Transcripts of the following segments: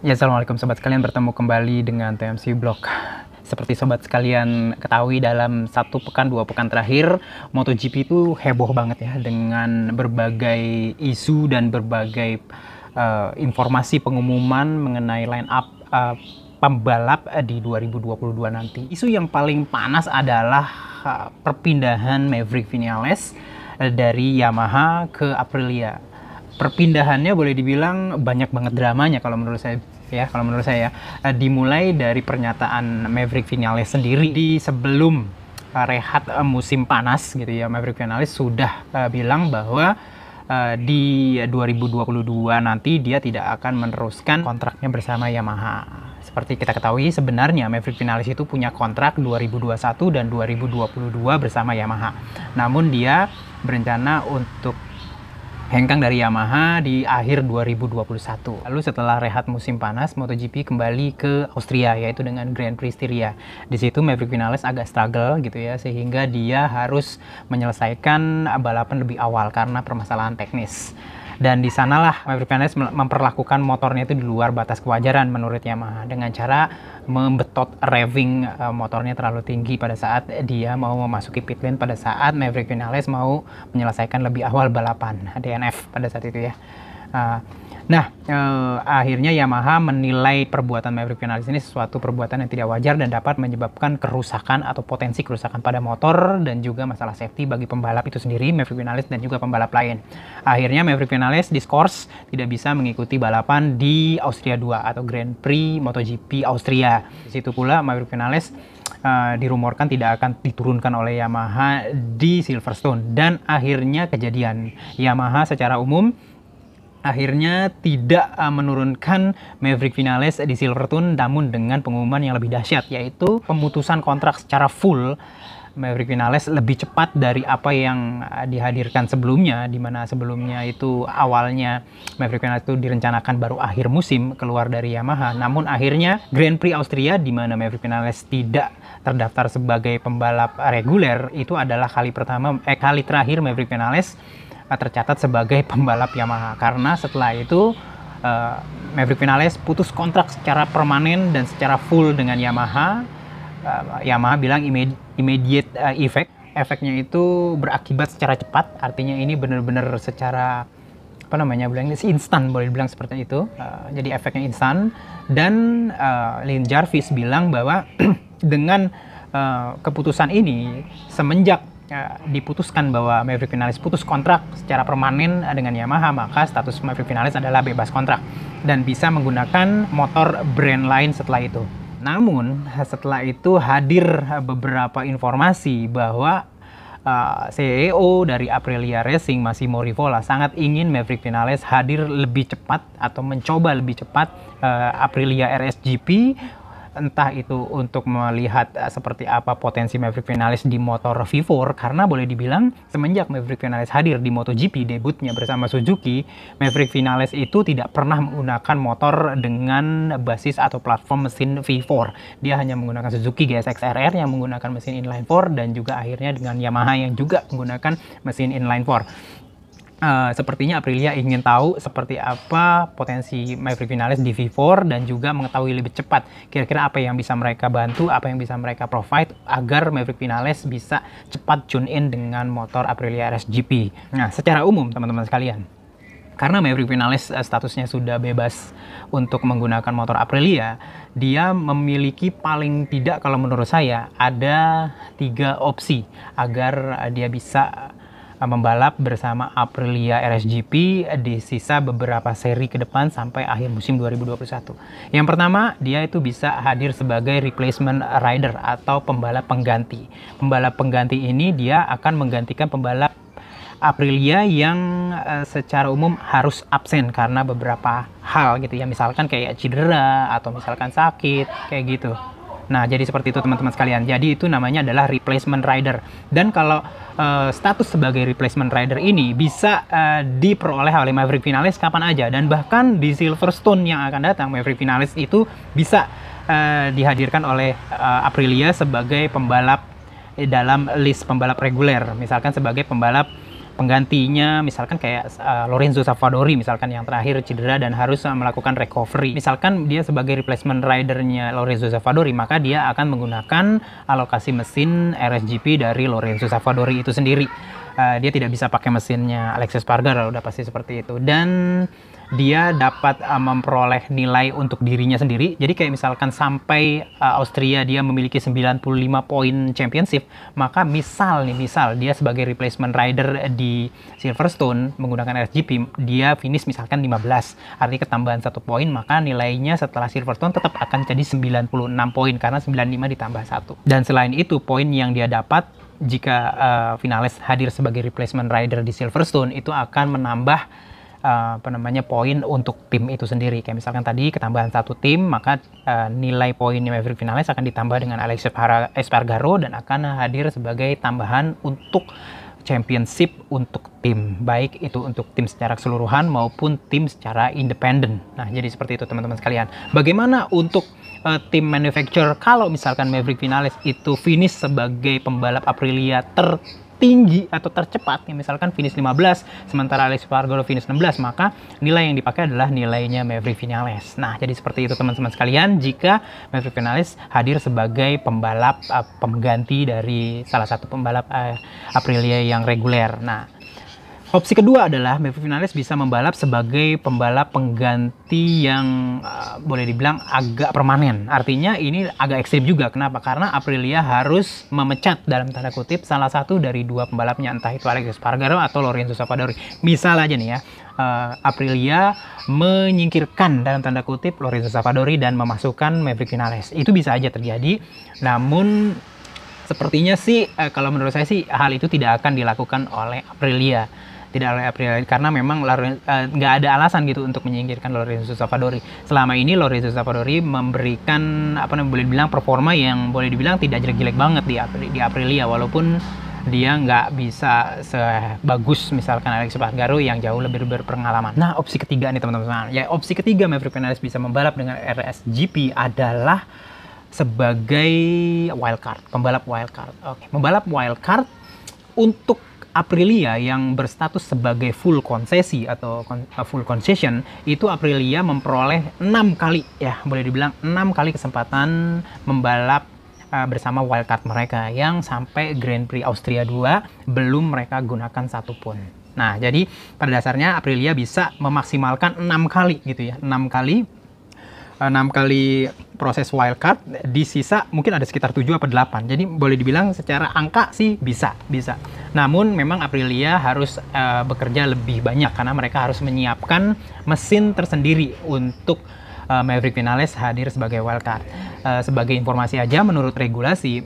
Ya, Assalamualaikum Sobat sekalian, bertemu kembali dengan TMC Blog. Seperti Sobat sekalian ketahui dalam satu pekan, dua pekan terakhir, MotoGP itu heboh banget ya dengan berbagai isu dan berbagai uh, informasi pengumuman mengenai line up uh, pembalap eh, di 2022 nanti. Isu yang paling panas adalah uh, perpindahan Maverick Vinales dari Yamaha ke Aprilia perpindahannya boleh dibilang banyak banget dramanya kalau menurut saya ya kalau menurut saya uh, dimulai dari pernyataan Maverick Vinales sendiri di sebelum uh, rehat uh, musim panas gitu ya Maverick Vinales sudah uh, bilang bahwa uh, di 2022 nanti dia tidak akan meneruskan kontraknya bersama Yamaha. Seperti kita ketahui sebenarnya Maverick Vinales itu punya kontrak 2021 dan 2022 bersama Yamaha. Namun dia berencana untuk hengkang dari Yamaha di akhir 2021. Lalu setelah rehat musim panas, MotoGP kembali ke Austria yaitu dengan Grand Prix Styria. Di situ Maverick Vinales agak struggle gitu ya sehingga dia harus menyelesaikan balapan lebih awal karena permasalahan teknis. Dan di sanalah Maverick Fernandez memperlakukan motornya itu di luar batas kewajaran menurut Yamaha dengan cara membetot revving eh, motornya terlalu tinggi pada saat dia mau memasuki pit lane pada saat Maverick Fernandez mau menyelesaikan lebih awal balapan DNF pada saat itu ya. Uh, Nah, eh, akhirnya Yamaha menilai perbuatan Maverick Vinales ini sesuatu perbuatan yang tidak wajar dan dapat menyebabkan kerusakan atau potensi kerusakan pada motor dan juga masalah safety bagi pembalap itu sendiri, Maverick Vinales dan juga pembalap lain. Akhirnya Maverick di diskors tidak bisa mengikuti balapan di Austria 2 atau Grand Prix MotoGP Austria. Di situ pula Maverick Vinales uh, dirumorkan tidak akan diturunkan oleh Yamaha di Silverstone dan akhirnya kejadian Yamaha secara umum akhirnya tidak eh, menurunkan Maverick Vinales di Silverton namun dengan pengumuman yang lebih dahsyat yaitu pemutusan kontrak secara full Maverick Vinales lebih cepat dari apa yang eh, dihadirkan sebelumnya di mana sebelumnya itu awalnya Maverick Vinales itu direncanakan baru akhir musim keluar dari Yamaha namun akhirnya Grand Prix Austria di mana Maverick Vinales tidak terdaftar sebagai pembalap reguler itu adalah kali pertama eh kali terakhir Maverick Vinales tercatat sebagai pembalap Yamaha karena setelah itu uh, Maverick Vinales putus kontrak secara permanen dan secara full dengan Yamaha. Uh, Yamaha bilang immediate, uh, effect, efeknya itu berakibat secara cepat. Artinya ini benar-benar secara apa namanya bilang instan boleh dibilang seperti itu. Uh, jadi efeknya instan dan uh, Lin Jarvis bilang bahwa dengan uh, keputusan ini semenjak ya, diputuskan bahwa Maverick Vinales putus kontrak secara permanen eh, dengan Yamaha, maka status Maverick Vinales adalah bebas kontrak dan bisa menggunakan motor brand lain setelah itu. Namun, eh, setelah itu hadir eh, beberapa informasi bahwa uh, CEO dari Aprilia Racing, Massimo Rivola, sangat ingin Maverick Vinales hadir lebih cepat atau mencoba lebih cepat uh, Aprilia RSGP entah itu untuk melihat eh, seperti apa potensi Maverick Vinales di motor V4 karena boleh dibilang semenjak Maverick Vinales hadir di MotoGP debutnya bersama Suzuki, Maverick Vinales itu tidak pernah menggunakan motor dengan basis atau platform mesin V4. Dia hanya menggunakan Suzuki GSX RR yang menggunakan mesin inline 4 dan juga akhirnya dengan Yamaha yang juga menggunakan mesin inline 4. Uh, sepertinya Aprilia ingin tahu seperti apa potensi Maverick Vinales di V4 dan juga mengetahui lebih cepat kira-kira apa yang bisa mereka bantu, apa yang bisa mereka provide agar Maverick Vinales bisa cepat tune in dengan motor Aprilia RS GP. Nah, secara umum teman-teman sekalian, karena Maverick Vinales eh, statusnya sudah bebas untuk menggunakan motor Aprilia, dia memiliki paling tidak kalau menurut saya ada tiga opsi agar eh, dia bisa membalap bersama Aprilia RSGP di sisa beberapa seri ke depan sampai akhir musim 2021. Yang pertama, dia itu bisa hadir sebagai replacement rider atau pembalap pengganti. Pembalap pengganti ini dia akan menggantikan pembalap Aprilia yang eh, secara umum harus absen karena beberapa hal gitu ya misalkan kayak cedera atau misalkan sakit kayak gitu. Nah, jadi seperti itu teman-teman sekalian. Jadi itu namanya adalah replacement rider. Dan kalau uh, status sebagai replacement rider ini bisa uh, diperoleh oleh Maverick finalis kapan aja dan bahkan di Silverstone yang akan datang Maverick finalis itu bisa uh, dihadirkan oleh uh, Aprilia sebagai pembalap dalam list pembalap reguler, misalkan sebagai pembalap penggantinya misalkan kayak uh, Lorenzo Savadori misalkan yang terakhir cedera dan harus eh, melakukan recovery misalkan dia sebagai replacement ridernya Lorenzo Savadori maka dia akan menggunakan alokasi mesin RSGP dari Lorenzo Savadori itu sendiri Eh, dia tidak bisa pakai mesinnya Alexis Parga udah pasti seperti itu dan dia dapat uh, memperoleh nilai untuk dirinya sendiri. Jadi kayak misalkan sampai uh, Austria dia memiliki 95 poin championship, maka misal nih misal dia sebagai replacement rider di Silverstone menggunakan RGP, dia finish misalkan 15. Artinya ketambahan satu poin, maka nilainya setelah Silverstone tetap akan jadi 96 poin karena 95 ditambah satu. Dan selain itu poin yang dia dapat jika uh, finalis hadir sebagai replacement rider di Silverstone itu akan menambah uh, apa namanya poin untuk tim itu sendiri. Kayak misalkan tadi ketambahan satu tim, maka uh, nilai poinnya Maverick Vinales akan ditambah dengan Alex Espargaro dan akan hadir sebagai tambahan untuk championship untuk tim, baik itu untuk tim secara keseluruhan maupun tim secara independen. Nah, jadi seperti itu teman-teman sekalian. Bagaimana untuk uh, tim manufacturer kalau misalkan Maverick Vinales itu finish sebagai pembalap Aprilia ter tertinggi atau tercepat ya misalkan finish 15 sementara Alex Espargaro finish 16 maka nilai yang dipakai adalah nilainya Maverick Vinales. Nah, jadi seperti itu teman-teman sekalian jika Maverick Vinales hadir sebagai pembalap uh, pengganti dari salah satu pembalap uh, Aprilia yang reguler. Nah, Opsi kedua adalah Maverick Vinales bisa membalap sebagai pembalap pengganti yang uh, boleh dibilang agak permanen. Artinya ini agak ekstrim juga. Kenapa? Karena Aprilia harus memecat dalam tanda kutip salah satu dari dua pembalapnya, entah itu Alex Espargaro atau Lorenzo Sapadori. Misal aja nih ya, uh, Aprilia menyingkirkan dalam tanda kutip Lorenzo Sapadori dan memasukkan Maverick Vinales. Itu bisa aja terjadi. Namun sepertinya sih eh, kalau menurut saya sih hal itu tidak akan dilakukan oleh Aprilia tidak oleh April karena memang eh, nggak uh, ada alasan gitu untuk menyingkirkan Lorenzo Savadori. Selama ini Lorenzo Savadori memberikan apa namanya boleh dibilang performa yang boleh dibilang tidak jelek-jelek banget di April, di Aprilia walaupun dia nggak bisa sebagus misalkan Alex Espargaro yang jauh lebih berpengalaman. Nah, opsi ketiga nih teman-teman. Nah, ya, opsi ketiga Maverick Vinales bisa membalap dengan RSGP adalah sebagai wildcard, pembalap wildcard. Oke, okay. membalap wildcard untuk Aprilia yang berstatus sebagai full konsesi atau uh, full concession itu Aprilia memperoleh enam kali ya boleh dibilang enam kali kesempatan membalap uh, bersama wildcard mereka yang sampai Grand Prix Austria 2 belum mereka gunakan satupun. Nah, jadi pada dasarnya Aprilia bisa memaksimalkan enam kali gitu ya, enam kali enam kali proses wildcard di sisa mungkin ada sekitar 7 apa 8 jadi boleh dibilang secara angka sih bisa bisa namun memang Aprilia harus uh, bekerja lebih banyak karena mereka harus menyiapkan mesin tersendiri untuk uh, Maverick Vinales hadir sebagai wildcard uh, eh, sebagai informasi aja menurut regulasi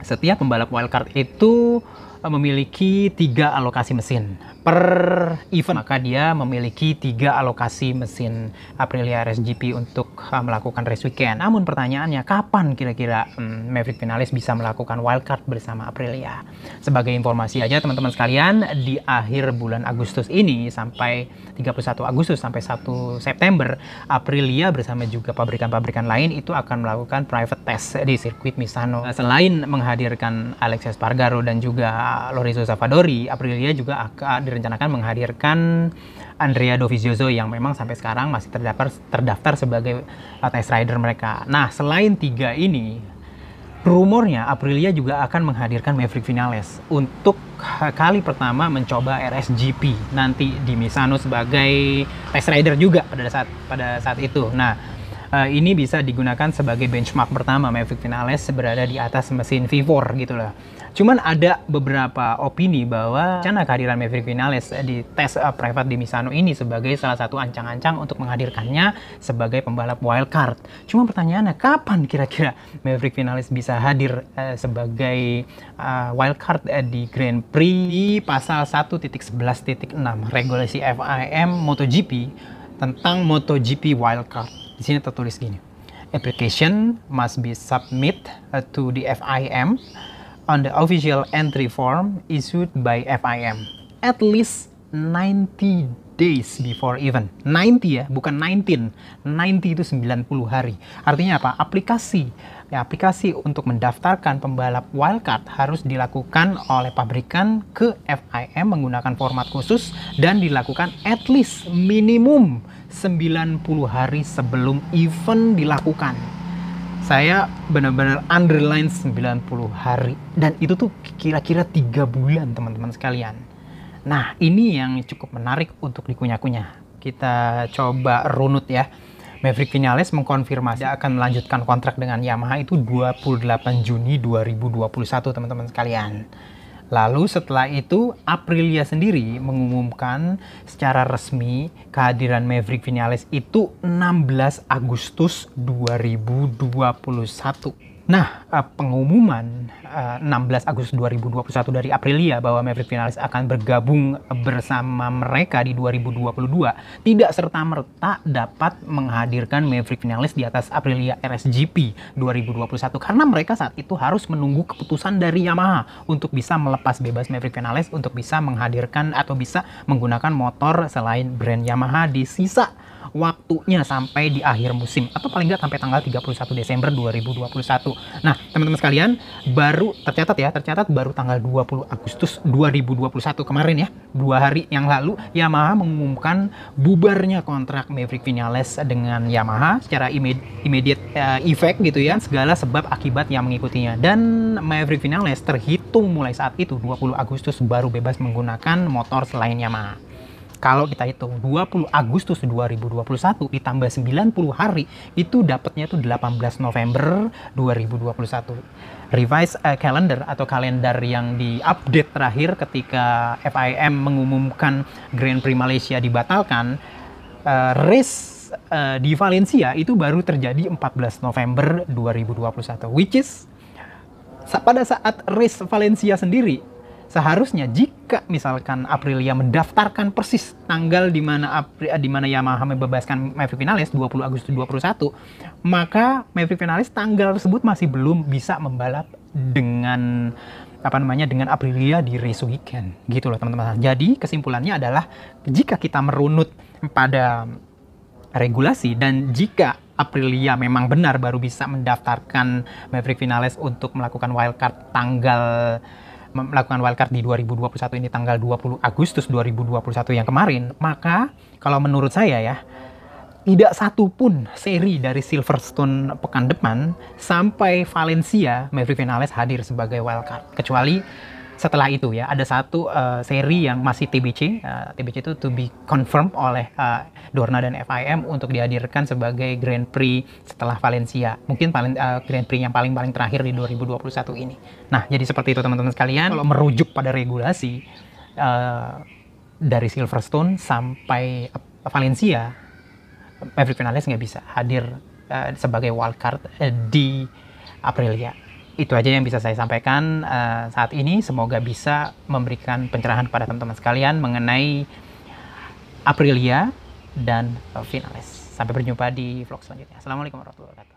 setiap pembalap wildcard itu Eh, memiliki tiga alokasi mesin per event. Maka dia memiliki tiga alokasi mesin Aprilia RSGP untuk uh, melakukan race weekend. Namun pertanyaannya, kapan kira-kira um, Maverick Finalis bisa melakukan wildcard bersama Aprilia? Sebagai informasi aja teman-teman sekalian, di akhir bulan Agustus ini sampai 31 Agustus sampai 1 September, Aprilia bersama juga pabrikan-pabrikan lain itu akan melakukan private test di sirkuit Misano. Selain menghadirkan Alexis Pargaro dan juga Lorenzo Savadori, Aprilia juga akan ah, direncanakan menghadirkan Andrea Dovizioso yang memang sampai sekarang masih terdaftar terdaftar sebagai test rider mereka. Nah, selain tiga ini, rumornya Aprilia juga akan menghadirkan Maverick Vinales untuk kali pertama mencoba RSGP nanti di Misano sebagai test rider juga pada saat pada saat itu. Nah, eh, ini bisa digunakan sebagai benchmark pertama Maverick Vinales berada di atas mesin V4 gitu lah. Cuman ada beberapa opini bahwa rencana kehadiran Maverick Vinales eh, di tes uh, private di Misano ini sebagai salah satu ancang-ancang untuk menghadirkannya sebagai pembalap wildcard. Cuma pertanyaannya, kapan kira-kira Maverick Vinales bisa hadir uh, sebagai uh, wildcard uh, di Grand Prix di pasal 1.11.6 regulasi FIM MotoGP tentang MotoGP wildcard. Di sini tertulis gini. Application must be submit to the FIM on the official entry form issued by FIM at least 90 days before event. 90 ya, bukan 19. 90 itu 90 hari. Artinya apa? Aplikasi ya, aplikasi untuk mendaftarkan pembalap wildcard harus dilakukan oleh pabrikan ke FIM menggunakan format khusus dan dilakukan at least minimum 90 hari sebelum event dilakukan saya benar-benar underline 90 hari dan itu tuh kira-kira tiga -kira bulan teman-teman sekalian. Nah ini yang cukup menarik untuk dikunyah-kunyah. Kita coba runut ya. Maverick Vinales mengkonfirmasi akan melanjutkan kontrak dengan Yamaha itu 28 Juni 2021 teman-teman sekalian. Lalu setelah itu Aprilia sendiri mengumumkan secara resmi kehadiran Maverick Vinales itu 16 Agustus 2021. Nah, eh, pengumuman 16 eh, Agustus 2021 dari Aprilia bahwa Maverick Finalis akan bergabung bersama mereka di 2022 tidak serta-merta dapat menghadirkan Maverick Finalis di atas Aprilia RSGP 2021 karena mereka saat itu harus menunggu keputusan dari Yamaha untuk bisa melepas bebas Maverick Finalis untuk bisa menghadirkan atau bisa menggunakan motor selain brand Yamaha di sisa waktunya sampai di akhir musim atau paling nggak sampai tanggal 31 Desember 2021. Nah, teman-teman sekalian, baru tercatat ya, tercatat baru tanggal 20 Agustus 2021 kemarin ya, dua hari yang lalu Yamaha mengumumkan bubarnya kontrak Maverick Vinales dengan Yamaha secara immediate uh, effect gitu ya, segala sebab akibat yang mengikutinya. Dan Maverick Vinales terhitung mulai saat itu 20 Agustus baru bebas menggunakan motor selain Yamaha. Kalau kita hitung 20 Agustus 2021 ditambah 90 hari itu dapatnya itu 18 November 2021. Revise uh, calendar atau kalender yang diupdate terakhir ketika FIM mengumumkan Grand Prix Malaysia dibatalkan uh, race uh, di Valencia itu baru terjadi 14 November 2021 which is pada saat race Valencia sendiri seharusnya jika misalkan Aprilia mendaftarkan persis tanggal di mana di mana Yamaha membebaskan Maverick Vinales 20 Agustus 2021, maka Maverick Vinales tanggal tersebut masih belum bisa membalap dengan apa namanya dengan Aprilia di race weekend gitu loh teman-teman. Jadi kesimpulannya adalah jika kita merunut pada regulasi dan jika Aprilia memang benar baru bisa mendaftarkan Maverick Vinales untuk melakukan wildcard tanggal melakukan wildcard di 2021 ini tanggal 20 Agustus 2021 yang kemarin, maka kalau menurut saya ya, tidak satu pun seri dari Silverstone pekan depan sampai Valencia Maverick Vinales hadir sebagai wildcard kecuali setelah itu ya ada satu uh, seri yang masih TBC uh, eh, TBC itu to be confirmed oleh uh, Dorna dan FIM untuk dihadirkan sebagai Grand Prix setelah Valencia mungkin paling uh, Grand Prix yang paling paling terakhir di 2021 ini nah jadi seperti itu teman-teman sekalian kalau merujuk pada regulasi uh, dari Silverstone sampai Valencia Maverick Vinales nggak bisa hadir uh, sebagai wildcard uh, di Aprilia itu aja yang bisa saya sampaikan uh, saat ini. Semoga bisa memberikan pencerahan pada teman-teman sekalian mengenai Aprilia dan Finalis. Sampai berjumpa di vlog selanjutnya. Assalamualaikum warahmatullahi wabarakatuh.